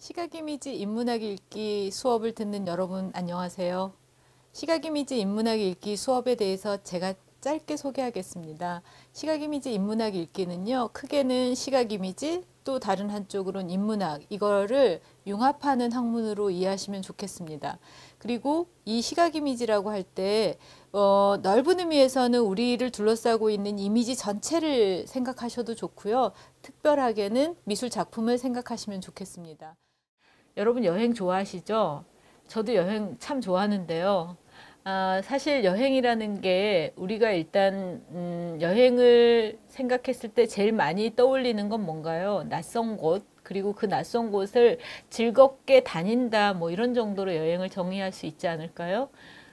시각이미지 인문학 읽기 수업을 듣는 여러분 안녕하세요. 시각이미지 인문학 읽기 수업에 대해서 제가 짧게 소개하겠습니다. 시각이미지 인문학 읽기는요. 크게는 시각이미지 또 다른 한쪽으로는 인문학 이거를 융합하는 학문으로 이해하시면 좋겠습니다. 그리고 이 시각이미지라고 할때 어, 넓은 의미에서는 우리를 둘러싸고 있는 이미지 전체를 생각하셔도 좋고요. 특별하게는 미술 작품을 생각하시면 좋겠습니다. 여러분 여행 좋아하시죠? 저도 여행 참 좋아하는데요. 아, 사실 여행이라는 게 우리가 일단 음, 여행을 생각했을 때 제일 많이 떠올리는 건 뭔가요? 낯선 곳, 그리고 그 낯선 곳을 즐겁게 다닌다 뭐 이런 정도로 여행을 정의할 수 있지 않을까요?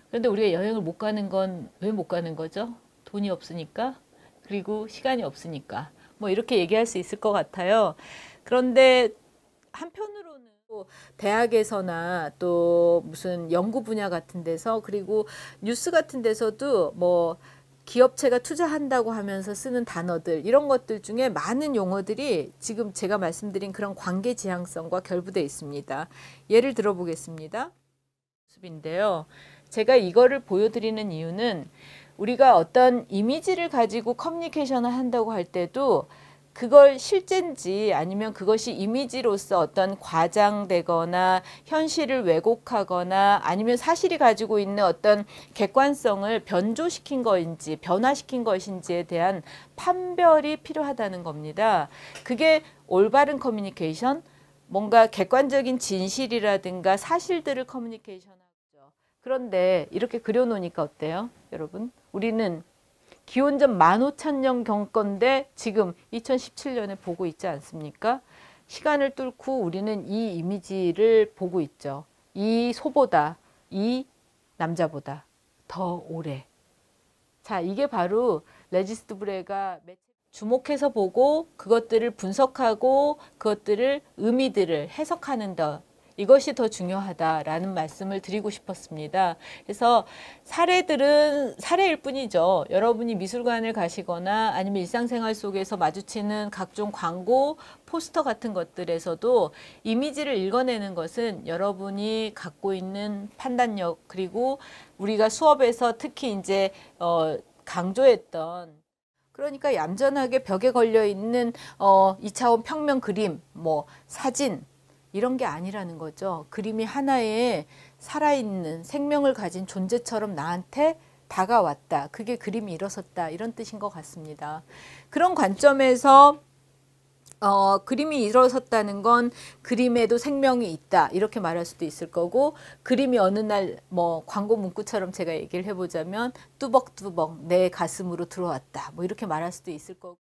그런데 우리가 여행을 못 가는 건 왜 못 가는 거죠? 돈이 없으니까 그리고 시간이 없으니까 뭐 이렇게 얘기할 수 있을 것 같아요. 그런데 한편 대학에서나 또 무슨 연구 분야 같은 데서 그리고 뉴스 같은 데서도 뭐 기업체가 투자한다고 하면서 쓰는 단어들 이런 것들 중에 많은 용어들이 지금 제가 말씀드린 그런 관계 지향성과 결부돼 있습니다. 예를 들어 보겠습니다. 모습인데요. 제가 이거를 보여드리는 이유는 우리가 어떤 이미지를 가지고 커뮤니케이션을 한다고 할 때도 그걸 실제인지 아니면 그것이 이미지로서 어떤 과장되거나 현실을 왜곡하거나 아니면 사실이 가지고 있는 어떤 객관성을 변조시킨 것인지 변화시킨 것인지에 대한 판별이 필요하다는 겁니다. 그게 올바른 커뮤니케이션, 뭔가 객관적인 진실이라든가 사실들을 커뮤니케이션하죠. 그런데 이렇게 그려놓으니까 어때요, 여러분? 우리는 기원전 15,000년 경건데 지금 2017년에 보고 있지 않습니까? 시간을 뚫고 우리는 이 이미지를 보고 있죠. 이 소보다 이 남자보다 더 오래. 자, 이게 바로 레지스트 브레가 주목해서 보고 그것들을 분석하고 그것들을 의미들을 해석하는 데 이것이 더 중요하다라는 말씀을 드리고 싶었습니다. 그래서 사례들은 사례일 뿐이죠. 여러분이 미술관을 가시거나 아니면 일상생활 속에서 마주치는 각종 광고, 포스터 같은 것들에서도 이미지를 읽어내는 것은 여러분이 갖고 있는 판단력 그리고 우리가 수업에서 특히 이제 어 강조했던 그러니까 얌전하게 벽에 걸려 있는 어 2차원 평면 그림, 뭐 사진 이런 게 아니라는 거죠. 그림이 하나의 살아있는 생명을 가진 존재처럼 나한테 다가왔다. 그게 그림이 일어섰다. 이런 뜻인 것 같습니다. 그런 관점에서 어, 그림이 일어섰다는 건 그림에도 생명이 있다 이렇게 말할 수도 있을 거고 그림이 어느 날 뭐 광고 문구처럼 제가 얘기를 해보자면 뚜벅뚜벅 내 가슴으로 들어왔다 뭐 이렇게 말할 수도 있을 거고